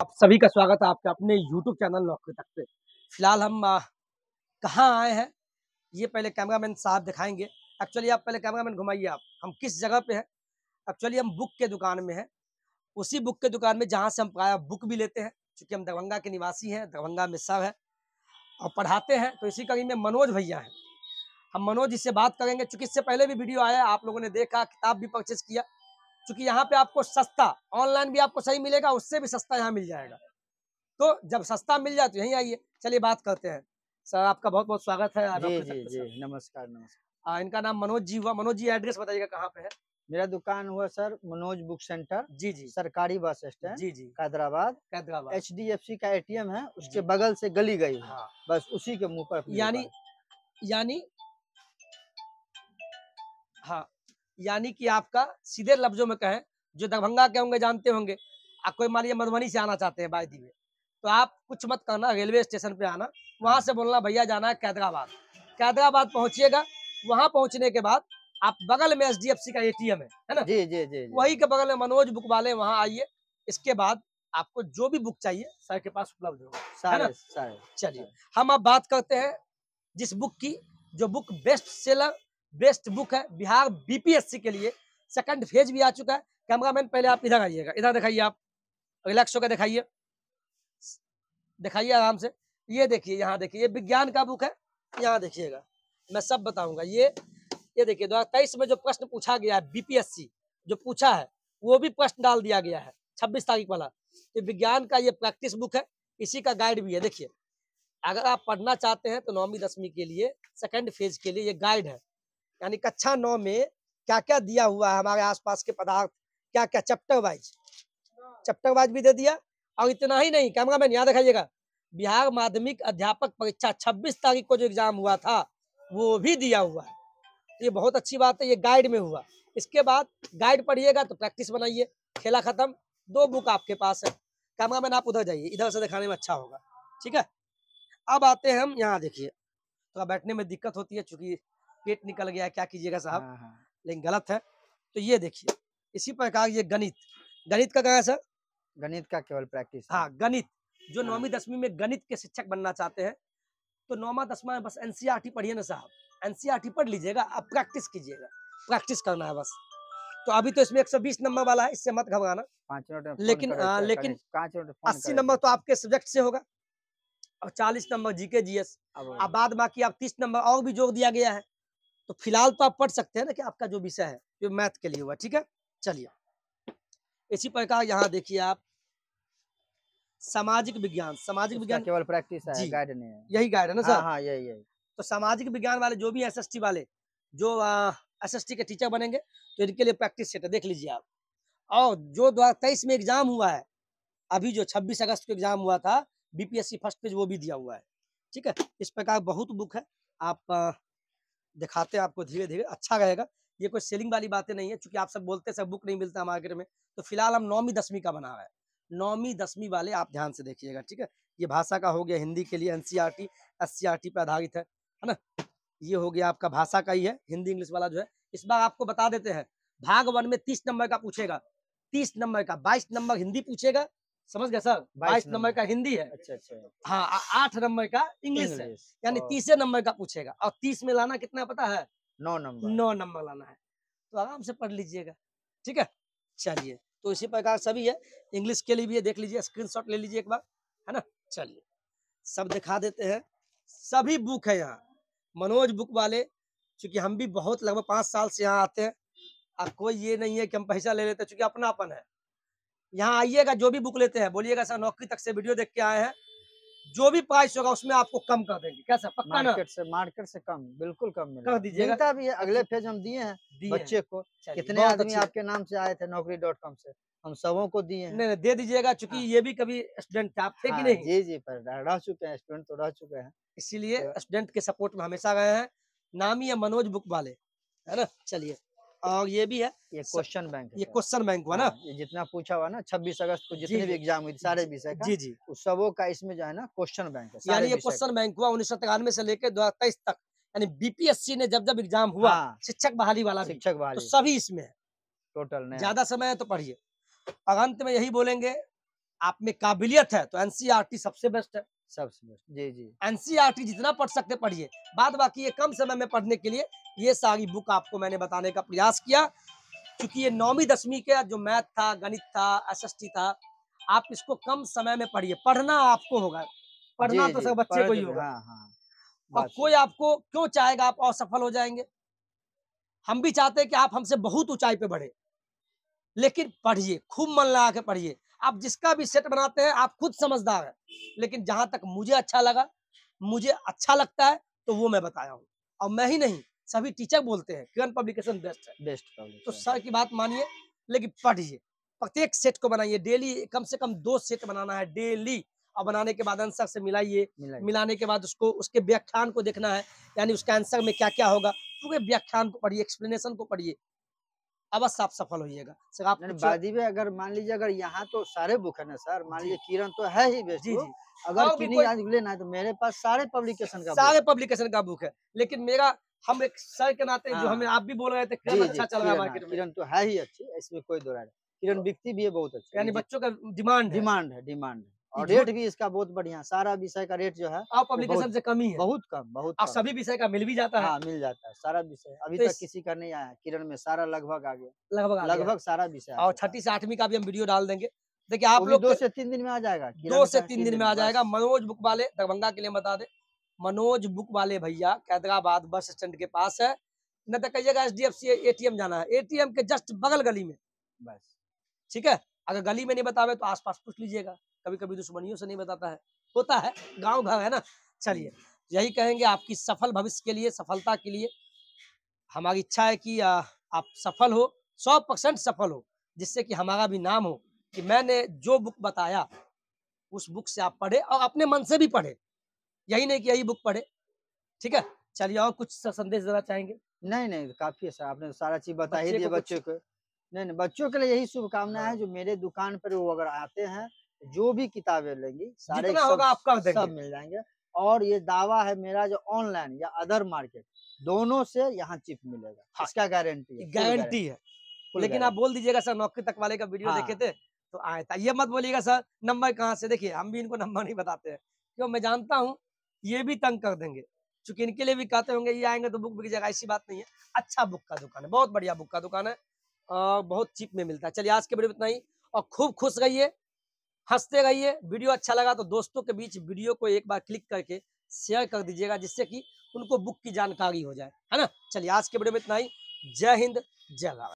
आप सभी का स्वागत है आपके अपने यूट्यूब चैनल नौकरी तक पे फिलहाल हम कहाँ आए हैं ये पहले कैमरामैन साहब दिखाएंगे एक्चुअली आप पहले कैमरामैन घुमाइए आप हम किस जगह पे हैं एक्चुअली हम बुक के दुकान में हैं उसी बुक के दुकान में जहाँ से हम प्राय बुक भी लेते हैं क्योंकि हम दरभंगा के निवासी हैं दरभंगा में सब है और पढ़ाते हैं तो इसी कड़ी में मनोज भैया हैं हम मनोज जी से बात करेंगे चूँकि इससे पहले भी वीडियो आया आप लोगों ने देखा किताब भी परचेज किया चूंकि यहाँ पे आपको सस्ता ऑनलाइन भी आपको सही मिलेगा उससे भी सस्ता यहाँ मिल जाएगा तो जब सस्ता मिल जाए तो यहीं आइए चलिए बात करते हैं सर आपका बहुत बहुत स्वागत है जी जी जी जी नमस्कार नमस्कार आ, इनका नाम मनोज जी हुआ मनोज जी एड्रेस बताइएगा कहाँ पे है मेरा दुकान हुआ सर मनोज बुक सेंटर जी जी सरकारी बस स्टैंड जी जी Hyderabad Hyderabad H D F C का एटीएम है उसके बगल से गली गई हाँ। बस उसी के मुंह पर यानी यानी हाँ यानी कि आपका सीधे लफ्जों में कहें जो दरभंगा के होंगे जानते होंगे आप कोई मान लिया मधुबनी से आना चाहते हैं बाई दी तो आप कुछ मत करना रेलवे स्टेशन पे आना वहाँ से बोलना भैया जाना है कैदराबाद कैदराबाद पहुँचिएगा वहाँ पहुँचने के बाद आप बगल में एच का ए है है ना जी जी जी, जी। वही के बगल में मनोज बुक वाले वहाँ आइए इसके बाद आपको जो भी बुक चाहिए सर के पास उपलब्ध होगा चलिए हम आप बात करते हैं जिस बुक की जो book best seller best book है बिहार बीपीएससी के लिए सेकंड फेज भी आ चुका है कैमरामैन पहले आप इधर आइएगा इधर दिखाइए आप रिलैक्स होकर दिखाइए दिखाइए आराम से ये देखिए यहाँ देखिए ये विज्ञान का बुक है यहाँ देखिएगा मैं सब बताऊंगा ये ये देखिए दो में जो प्रश्न पूछा गया है बीपीएससी जो पूछा है वो भी प्रश्न डाल दिया गया है छब्बीस तारीख वाला ये विज्ञान का ये प्रैक्टिस बुक है इसी का गाइड भी है देखिए अगर आप पढ़ना चाहते हैं तो नौवीं दसवीं के लिए सेकंड फेज के लिए ये गाइड है यानी कक्षा नौ में क्या क्या दिया हुआ है हमारे आसपास के पदार्थ क्या क्या चैप्टर वाइज चैप्टर वाइज भी दे दिया और इतना ही नहीं कैमरा मैन याद दिखाइएगा बिहार माध्यमिक अध्यापक परीक्षा 26 तारीख को जो एग्जाम हुआ था वो भी दिया हुआ है ये बहुत अच्छी बात है ये गाइड में हुआ इसके बाद गाइड पढ़िएगा तो प्रैक्टिस बनाइए खेला खत्म दो बुक आपके पास है कैमरा मैन आप उधर जाइए इधर से दिखाने में अच्छा होगा ठीक है अब आते हैं हम यहाँ देखिए थोड़ा तो बैठने में दिक्कत होती है चूंकि पेट निकल गया क्या कीजिएगा साहब हाँ, हाँ। लेकिन गलत है तो ये देखिए इसी प्रकार ये गणित गणित का कहा सर गणित का केवल प्रैक्टिस हाँ गणित जो हाँ। नौवीं दसवीं में गणित के शिक्षक बनना चाहते हैं तो नौवा दसवा में बस एनसीआरटी पढ़िए ना साहब एनसीआरटी पढ़ लीजिएगा आप प्रैक्टिस कीजिएगा प्रैक्टिस करना है बस तो अभी तो इसमें 120 नंबर वाला है इससे मत घबराना लेकिन आ, लेकिन अस्सी नंबर तो आपके सब्जेक्ट से होगा और 40 नंबर जीके जीएस अब बाद बाकी आप 30 नंबर और भी जोड़ दिया गया है तो फिलहाल तो आप पढ़ सकते हैं ना कि आपका जो विषय है जो मैथ के लिए हुआ ठीक है चलिए इसी प्रकार यहाँ देखिए आप सामाजिक विज्ञान सामाजिक विज्ञान केवल प्रैक्टिस है गाइड नहीं है यही गाइड है ना सर हाँ, हाँ, यही यही तो सामाजिक विज्ञान वाले जो भी एसएसटी वाले जो एसएसटी के टीचर बनेंगे तो इनके लिए प्रैक्टिस सेट है देख लीजिए आप और जो दो तेईस में एग्जाम हुआ है अभी जो छब्बीस अगस्त को एग्जाम हुआ था बीपीएससी फर्स्ट पेज वो भी दिया हुआ है ठीक है इस प्रकार बहुत बुक है आप दिखाते हैं आपको धीरे धीरे अच्छा रहेगा ये कोई सेलिंग वाली बातें नहीं है क्योंकि आप सब बोलते सब बुक नहीं मिलता मार्केट में तो फिलहाल हम नौवीं दसवीं का बना रहे हैं नौवीं दसवीं वाले आप ध्यान से देखिएगा ठीक है ये भाषा का हो गया हिंदी के लिए N C R T S C R T पर आधारित है है ना ये हो गया आपका भाषा का ही है हिंदी इंग्लिश वाला जो है इस बार आपको बता देते हैं भाग वन में तीस नंबर का पूछेगा तीस नंबर का बाईस नंबर हिंदी पूछेगा समझ गए सर बाईस नंबर का हिंदी है अच्छा अच्छा हाँ आठ नंबर का इंग्लिश है यानी तीसरे नंबर का पूछेगा और तीस में लाना कितना पता है नौ नंबर नौ नंबर लाना है तो आराम से पढ़ लीजिएगा ठीक है चलिए तो इसी प्रकार सभी है इंग्लिश के लिए भी है देख लीजिए स्क्रीनशॉट ले लीजिए एक बार है ना चलिए सब दिखा देते हैं सभी बुक है यहाँ मनोज बुक वाले चूंकि हम भी बहुत लगभग पांच साल से यहाँ आते हैं अब कोई ये नहीं है कि हम पैसा ले लेते चूंकि अपनापन है यहाँ आइएगा जो भी बुक लेते हैं बोलिएगा सर नौकरी तक से वीडियो देख के आए हैं जो भी प्राइस होगा उसमें आपको कम कर देंगे कैसा पक्का मार्केट से मार्केट से कम बिल्कुल कम कर दीजिएगा भी अगले पेज हम दिए हैं बच्चे को कितने आदमी आपके नाम से आए थे नौकरी डॉट कॉम से हम सबों को दिए नहीं दे दीजिएगा चूंकि हाँ। ये भी कभी स्टूडेंट थे आप थे कि हाँ, नहीं जी जी पर रह चुके हैं स्टूडेंट तो रह चुके हैं इसीलिए स्टूडेंट तो के सपोर्ट में हमेशा गए हैं नाम ही है मनोज बुक वाले है ना चलिए और ये भी है ये क्वेश्चन बैंक ये क्वेश्चन बैंक हुआ ना हाँ, ये जितना पूछा हुआ ना छब्बीस अगस्त को जितने भी एग्जाम हुए सारे विषय जी जी उस सबों का इसमें जो है ना क्वेश्चन बैंक है यानी ये क्वेश्चन बैंक हुआ उन्नीस सौ तिरानवे से लेकर दो तेईस तक यानी बीपीएससी ने जब जब एग्जाम हुआ हाँ। शिक्षक बहाली वाला शिक्षक बहाली तो सभी इसमें है टोटल ज्यादा समय है तो पढ़िए और अंत में यही बोलेंगे आप में काबिलियत है तो एनसीआरटी e सबसे बेस्ट है सबसे बेस्ट जी जी एनसीआरटी e जितना पढ़ सकते पढ़िए बाद बाकी ये कम समय में पढ़ने के लिए ये सारी बुक आपको मैंने बताने का प्रयास किया क्योंकि ये नौवीं दसवीं का जो मैथ था गणित था एस था आप इसको कम समय में पढ़िए पढ़ना आपको होगा पढ़ना तो सब बच्चे को ही तो होगा हाँ, हाँ, और कोई आपको क्यों चाहेगा आप असफल हो जाएंगे हम भी चाहते हैं कि आप हमसे बहुत ऊंचाई पे बढ़े लेकिन पढ़िए खूब मन लगा के पढ़िए आप जिसका भी सेट बनाते हैं आप खुद समझदार है लेकिन जहां तक मुझे अच्छा लगा मुझे अच्छा लगता है तो वो मैं बताया हूँ और मैं ही नहीं सभी टीचर बोलते हैं किरण पब्लिकेशन बेस्ट है बेस्ट तो सर की बात मानिए लेकिन पढ़िए प्रत्येक सेट को बनाइए डेली कम से कम दो सेट बनाना है डेली और बनाने के बाद आंसर से मिलाइए मिलाने के बाद उसको उसके व्याख्यान को देखना है यानी उसके आंसर में क्या क्या होगा पूरे व्याख्यान को पढ़िए एक्सप्लेनेशन को पढ़िए अवश्य आप सफल होइएगा सर आप बादी में अगर मान लीजिए अगर यहाँ तो सारे बुक है ना सर मान लीजिए किरण तो है ही बेस्ट जी, जी, अगर लेना है तो मेरे पास सारे पब्लिकेशन का सारे पब्लिकेशन का बुक है लेकिन मेरा हम एक सर के नाते जो हमें हाँ। आप भी बोल रहे थे किरण अच्छा चल रहा है मार्केट हाँ, में किरण तो है ही अच्छी इसमें कोई दो नहीं किरण तो बिकती भी है बहुत अच्छी यानी बच्चों का डिमांड डिमांड है डिमांड और रेट भी इसका बहुत बढ़िया सारा विषय का रेट जो है आप पब्लिकेशन से कम ही है बहुत कम बहुत आप सभी विषय का मिल भी जाता है हाँ, मिल जाता है सारा विषय अभी तो तक किसी का नहीं आया किरण में सारा लगभग आ गया लगभग लगभग सारा विषय और छठी से आठवीं का भी हम वीडियो डाल देंगे देखिए आप लोग दो से तीन दिन में आ जाएगा दो से तीन दिन में आ जाएगा मनोज बुक वाले दरभंगा के लिए बता दे मनोज बुक वाले भैया कैदराबाद बस स्टैंड के पास है न तो कहिएगा S D F C ATM जाना है एटीएम के जस्ट बगल गली में बस ठीक है अगर गली में नहीं बतावे तो आसपास पूछ लीजिएगा कभी कभी दुश्मनियों से नहीं बताता है होता है गाँव घर है ना चलिए यही कहेंगे आपकी सफल भविष्य के लिए सफलता के लिए हमारी इच्छा है कि आ, आप सफल हो सौ परसेंट सफल हो जिससे कि हमारा भी नाम हो कि मैंने जो बुक बताया उस बुक से आप पढ़े और अपने मन से भी पढ़े यही नहीं कि यही बुक पढ़े ठीक है चलिए और कुछ संदेश देना चाहेंगे नहीं नहीं काफी अच्छा तो है सर आपने सारा चीज बता ही दिया बच्चों को नहीं नहीं बच्चों के लिए यही शुभकामना है हाँ। जो मेरे दुकान पर वो अगर आते हैं जो भी किताबें लेंगी सारे सब, होगा आपका सब मिल जाएंगे और ये दावा है मेरा जो ऑनलाइन या अदर मार्केट दोनों से यहाँ चिप मिलेगा हाँ। इसका गारंटी है गारंटी है लेकिन आप बोल दीजिएगा सर नौकरी तक वाले का वीडियो हाँ। देखे थे तो आए था ये मत बोलिएगा सर नंबर कहाँ से देखिए हम भी इनको नंबर नहीं बताते हैं क्यों मैं जानता हूँ ये भी तंग कर देंगे चूंकि इनके लिए भी कहते होंगे ये आएंगे तो बुक बिक जाएगा ऐसी बात नहीं है अच्छा बुक का दुकान है बहुत बढ़िया बुक का दुकान है और बहुत चीप में मिलता है चलिए आज के वीडियो इतना ही और खूब खुश रहिए हंसते रहिए वीडियो अच्छा लगा तो दोस्तों के बीच वीडियो को एक बार क्लिक करके शेयर कर दीजिएगा जिससे कि उनको बुक की जानकारी हो जाए है ना चलिए आज के वीडियो में इतना ही जय हिंद जय भारत